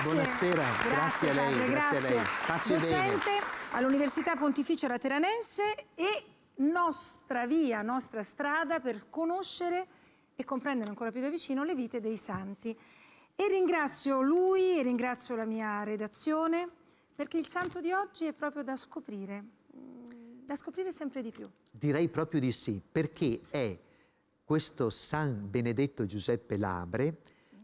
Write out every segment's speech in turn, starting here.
grazie. Buonasera, grazie, grazie a lei. Padre, grazie. grazie a lei. Pace Docente all'Università Pontificia Lateranense e nostra via, nostra strada per conoscere e comprendere ancora più da vicino le vite dei santi. E ringrazio lui e ringrazio la mia redazione perché il santo di oggi è proprio da scoprire, mm, da scoprire sempre di più. Direi proprio di sì, perché è questo San Benedetto Giuseppe Labre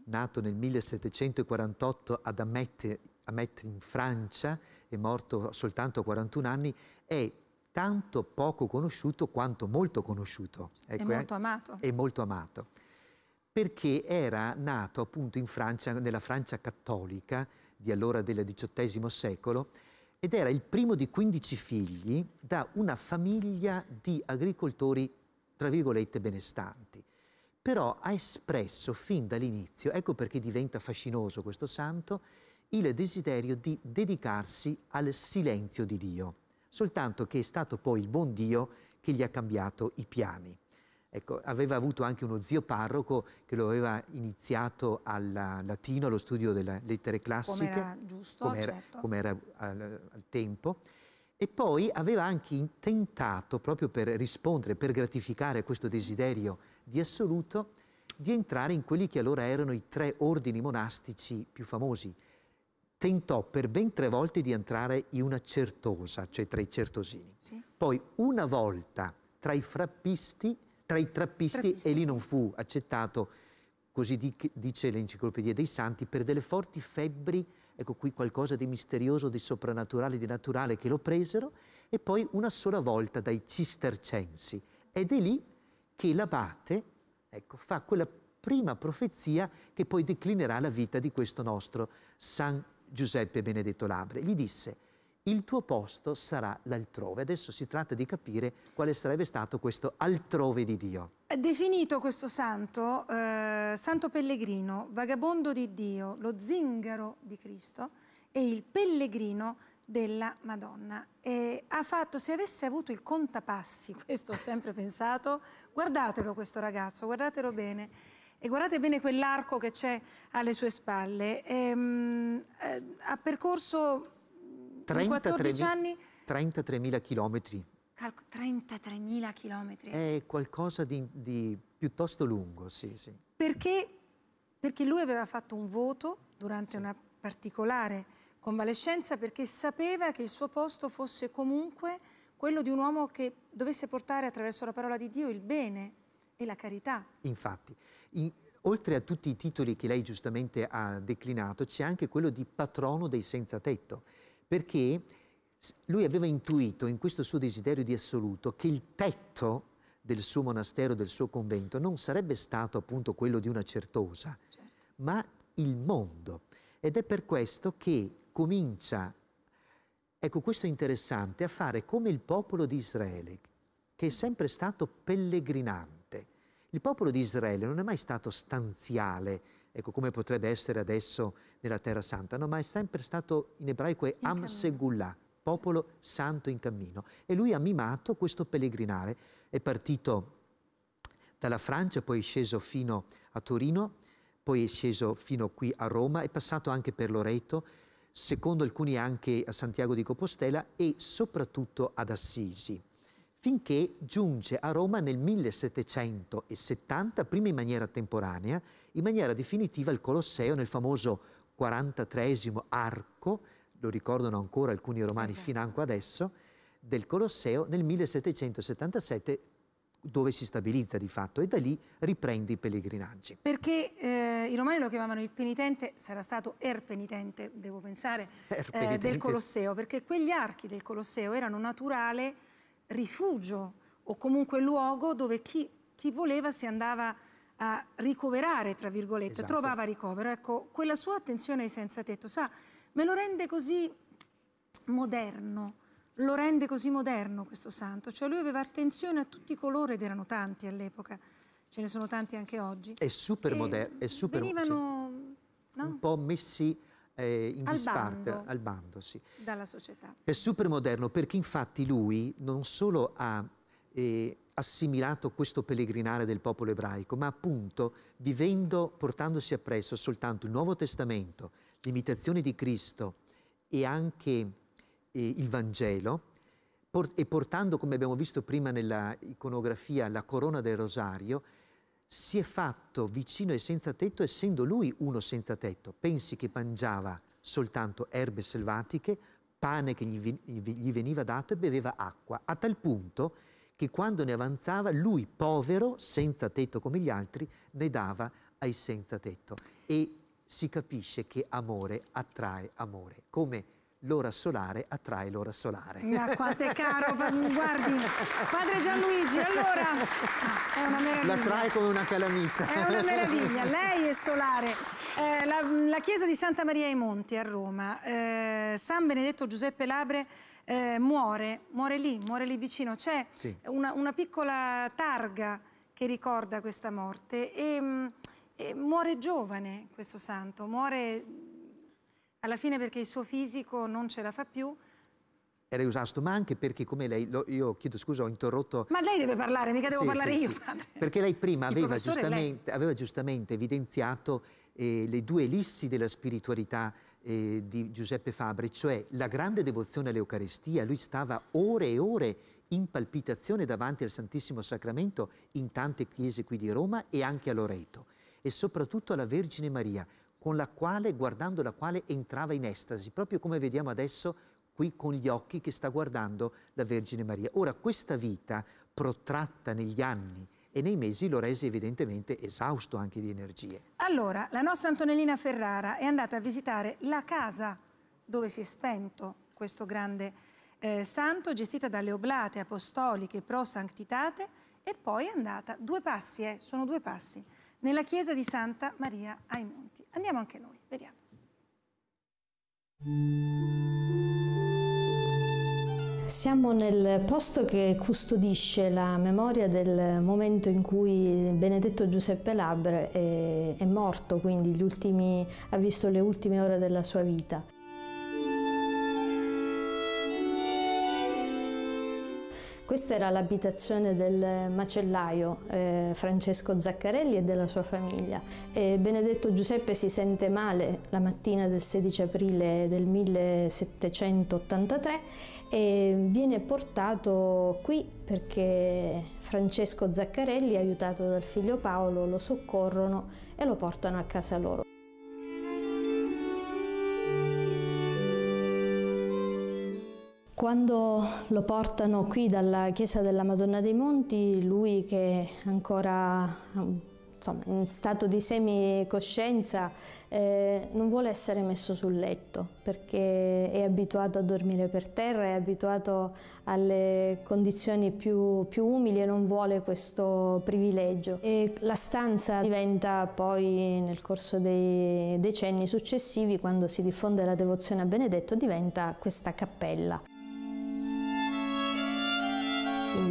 nato nel 1748 ad Amet, Amet in Francia e morto soltanto a 41 anni, è tanto poco conosciuto quanto molto conosciuto. Ecco, e molto amato. E molto amato. Perché era nato appunto in Francia, nella Francia cattolica di allora del XVIII secolo ed era il primo di 15 figli da una famiglia di agricoltori, tra virgolette, benestanti però ha espresso fin dall'inizio, ecco perché diventa fascinoso questo santo, il desiderio di dedicarsi al silenzio di Dio, soltanto che è stato poi il buon Dio che gli ha cambiato i piani. Ecco, aveva avuto anche uno zio parroco che lo aveva iniziato al latino, allo studio delle lettere classiche, come era giusto, come era, certo. al, al tempo, e poi aveva anche intentato, proprio per rispondere, per gratificare questo desiderio di assoluto di entrare in quelli che allora erano i tre ordini monastici più famosi. Tentò per ben tre volte di entrare in una certosa, cioè tra i certosini. Sì. Poi una volta tra i frappisti, tra i trappisti, e lì non fu accettato, così dice l'Enciclopedia dei Santi, per delle forti febbri, ecco qui qualcosa di misterioso, di soprannaturale, di naturale che lo presero, e poi una sola volta dai cistercensi. Ed è lì che l'abate ecco, fa quella prima profezia che poi declinerà la vita di questo nostro San Giuseppe Benedetto Labre. Gli disse, il tuo posto sarà l'altrove. Adesso si tratta di capire quale sarebbe stato questo altrove di Dio. È definito questo santo, eh, santo pellegrino, vagabondo di Dio, lo zingaro di Cristo, è il pellegrino della Madonna. E ha fatto, se avesse avuto il contapassi, questo ho sempre pensato, guardatelo questo ragazzo, guardatelo bene. E guardate bene quell'arco che c'è alle sue spalle. Ehm, eh, ha percorso 33 anni... 33.000 chilometri. 33.000 chilometri. È qualcosa di, di piuttosto lungo, sì, sì. Perché, perché lui aveva fatto un voto durante sì. una particolare convalescenza perché sapeva che il suo posto fosse comunque quello di un uomo che dovesse portare attraverso la parola di Dio il bene e la carità. Infatti, in, oltre a tutti i titoli che lei giustamente ha declinato, c'è anche quello di patrono dei senza tetto, perché lui aveva intuito in questo suo desiderio di assoluto che il tetto del suo monastero, del suo convento, non sarebbe stato appunto quello di una certosa, certo. ma il mondo, ed è per questo che comincia, ecco questo è interessante, a fare come il popolo di Israele, che è sempre stato pellegrinante. Il popolo di Israele non è mai stato stanziale, ecco come potrebbe essere adesso nella Terra Santa, no, ma è sempre stato in ebraico è Am Segullah, popolo certo. santo in cammino. E lui ha mimato questo pellegrinare. È partito dalla Francia, poi è sceso fino a Torino, poi è sceso fino qui a Roma, è passato anche per Loreto, secondo alcuni anche a Santiago di Compostela e soprattutto ad Assisi, finché giunge a Roma nel 1770, prima in maniera temporanea, in maniera definitiva al Colosseo nel famoso 43 arco, lo ricordano ancora alcuni romani esatto. fino anche adesso, del Colosseo nel 1777 dove si stabilizza di fatto e da lì riprende i pellegrinaggi. Perché eh, i romani lo chiamavano il penitente, sarà stato er penitente, devo pensare, er penitente. Eh, del Colosseo, perché quegli archi del Colosseo erano naturale rifugio o comunque luogo dove chi, chi voleva si andava a ricoverare, tra virgolette, esatto. trovava ricovero. Ecco, quella sua attenzione ai senza tetto, sa, me lo rende così moderno, lo rende così moderno questo santo, cioè lui aveva attenzione a tutti i colori ed erano tanti all'epoca, ce ne sono tanti anche oggi. È super moderno, è super Venivano sì. no? un po' messi eh, in al disparte, bando, al bando, sì. Dalla società. È super moderno perché infatti lui non solo ha eh, assimilato questo pellegrinare del popolo ebraico, ma appunto vivendo, portandosi appresso soltanto il Nuovo Testamento, l'imitazione di Cristo e anche eh, il Vangelo port- e portando, come abbiamo visto prima nella iconografia, la corona del rosario, si è fatto vicino e senza tetto essendo lui uno senza tetto. Pensi che mangiava soltanto erbe selvatiche, pane che gli, vi- gli veniva dato e beveva acqua, a tal punto che quando ne avanzava lui, povero, senza tetto come gli altri, ne dava ai senza tetto. E si capisce che amore attrae amore, come l'ora solare attrae l'ora solare. Ma quanto è caro, guardi, padre Gianluigi, allora è una meraviglia. L'attrae come una calamita. È una meraviglia, lei è solare. Eh, la, la, chiesa di Santa Maria ai Monti a Roma, eh, San Benedetto Giuseppe Labre eh, muore, muore lì, muore lì vicino. C'è sì. una, una, piccola targa che ricorda questa morte e, mm, e muore giovane questo santo, muore alla fine perché il suo fisico non ce la fa più, era esausto, ma anche perché come lei, lo, io chiedo scusa, ho interrotto... Ma lei deve parlare, mica devo sì, parlare sì, io. Sì. Perché lei prima aveva giustamente, lei... aveva giustamente, evidenziato eh, le due elissi della spiritualità eh, di Giuseppe Fabri, cioè la grande devozione all'Eucarestia, lui stava ore e ore in palpitazione davanti al Santissimo Sacramento in tante chiese qui di Roma e anche a Loreto e soprattutto alla Vergine Maria, con la quale, guardando la quale entrava in estasi, proprio come vediamo adesso qui con gli occhi che sta guardando la Vergine Maria. Ora questa vita protratta negli anni e nei mesi lo rese evidentemente esausto anche di energie. Allora, la nostra Antonellina Ferrara è andata a visitare la casa dove si è spento questo grande eh, santo, gestita dalle oblate apostoliche pro sanctitate, e poi è andata due passi, eh, sono due passi nella chiesa di Santa Maria ai Monti. Andiamo anche noi, vediamo. Siamo nel posto che custodisce la memoria del momento in cui Benedetto Giuseppe Labre è, è morto, quindi ultimi, ha visto le ultime ore della sua vita. Questa era l'abitazione del macellaio eh, Francesco Zaccarelli e della sua famiglia. E Benedetto Giuseppe si sente male la mattina del 16 aprile del 1783 e viene portato qui perché Francesco Zaccarelli, aiutato dal figlio Paolo, lo soccorrono e lo portano a casa loro. Quando lo portano qui dalla chiesa della Madonna dei Monti, lui che è ancora um, insomma, in stato di semicoscienza eh, non vuole essere messo sul letto perché è abituato a dormire per terra, è abituato alle condizioni più, più umili e non vuole questo privilegio. E la stanza diventa poi nel corso dei decenni successivi, quando si diffonde la devozione a Benedetto, diventa questa cappella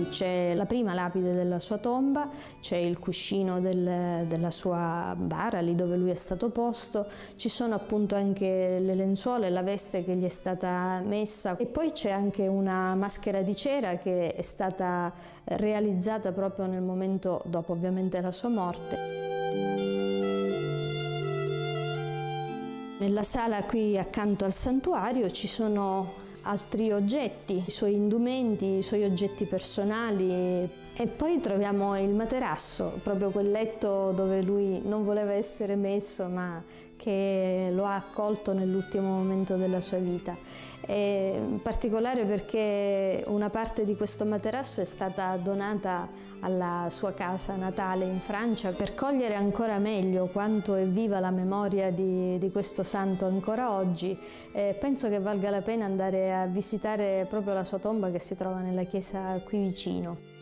c'è la prima lapide della sua tomba, c'è il cuscino del, della sua bara, lì dove lui è stato posto, ci sono appunto anche le lenzuola e la veste che gli è stata messa e poi c'è anche una maschera di cera che è stata realizzata proprio nel momento dopo ovviamente la sua morte. Nella sala qui accanto al santuario ci sono altri oggetti, i suoi indumenti, i suoi oggetti personali, e poi troviamo il materasso, proprio quel letto dove lui non voleva essere messo ma che lo ha accolto nell'ultimo momento della sua vita. È particolare perché una parte di questo materasso è stata donata alla sua casa natale in Francia per cogliere ancora meglio quanto è viva la memoria di, di questo santo ancora oggi. E penso che valga la pena andare a visitare proprio la sua tomba che si trova nella chiesa qui vicino.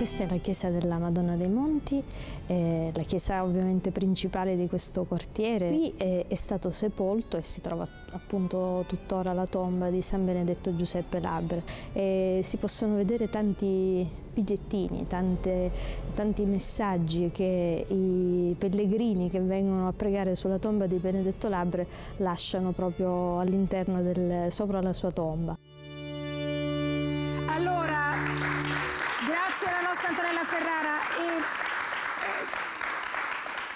Questa è la chiesa della Madonna dei Monti, eh, la chiesa ovviamente principale di questo quartiere. Qui è, è, stato sepolto e si trova appunto tuttora la tomba di San Benedetto Giuseppe Labre. E si possono vedere tanti bigliettini, tante, tanti messaggi che i pellegrini che vengono a pregare sulla tomba di Benedetto Labre lasciano proprio all'interno, sopra la sua tomba. Carrara, e,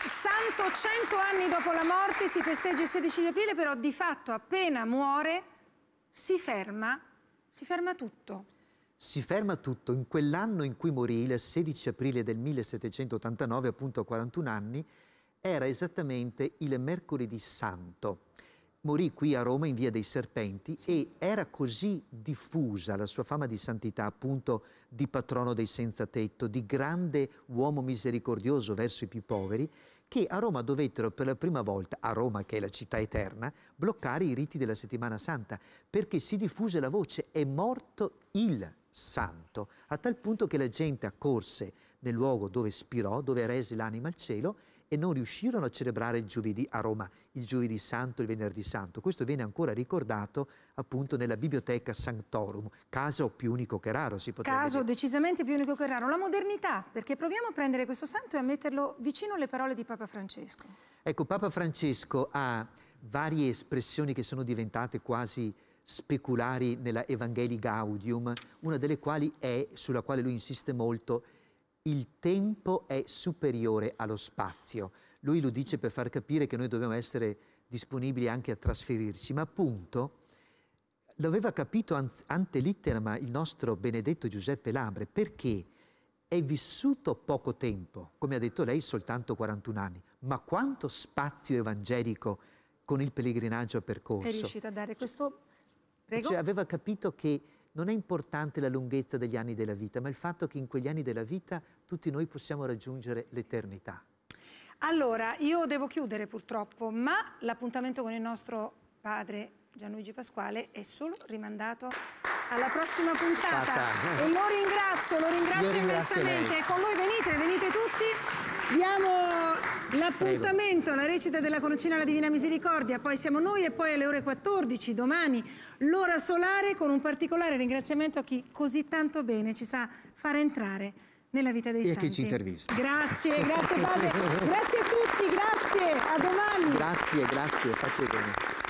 eh, santo 100 anni dopo la morte si festeggia il 16 di aprile, però di fatto appena muore si ferma, si ferma tutto. Si ferma tutto. In quell'anno in cui morì, il 16 aprile del 1789, appunto a 41 anni, era esattamente il mercoledì santo morì qui a Roma in via dei Serpenti sì. e era così diffusa la sua fama di santità, appunto di patrono dei senza tetto, di grande uomo misericordioso verso i più poveri, che a Roma dovettero per la prima volta, a Roma che è la città eterna, bloccare i riti della settimana santa, perché si diffuse la voce è morto il santo, a tal punto che la gente accorse nel luogo dove spirò, dove rese l'anima al cielo, e non riuscirono a celebrare il giovedì a Roma, il giovedì santo e il venerdì santo. Questo viene ancora ricordato appunto nella biblioteca Sanctorum, caso più unico che raro si potrebbe Caso dire. decisamente più unico che raro, la modernità, perché proviamo a prendere questo santo e a metterlo vicino alle parole di Papa Francesco. Ecco, Papa Francesco ha varie espressioni che sono diventate quasi speculari nella Evangelii Gaudium, una delle quali è, sulla quale lui insiste molto, il tempo è superiore allo spazio. Lui lo dice per far capire che noi dobbiamo essere disponibili anche a trasferirci, ma appunto l'aveva capito ante litteram il nostro benedetto Giuseppe Labre perché è vissuto poco tempo, come ha detto lei, soltanto 41 anni, ma quanto spazio evangelico con il pellegrinaggio ha percorso. È riuscito a dare questo... Cioè, Prego. Cioè, aveva capito che non è importante la lunghezza degli anni della vita, ma il fatto che in quegli anni della vita tutti noi possiamo raggiungere l'eternità. Allora, io devo chiudere purtroppo, ma l'appuntamento con il nostro padre Gianluigi Pasquale è solo rimandato alla prossima puntata. Tata. E lo ringrazio, lo ringrazio, ringrazio immensamente. Lei. Con voi venite, venite tutti. Diamo L'appuntamento, la recita della Conocina alla Divina Misericordia, poi siamo noi e poi alle ore 14 domani l'ora solare con un particolare ringraziamento a chi così tanto bene ci sa far entrare nella vita dei e santi. E chi ci intervista. Grazie, grazie padre, grazie a tutti, grazie, a domani. Grazie, grazie, faccio bene.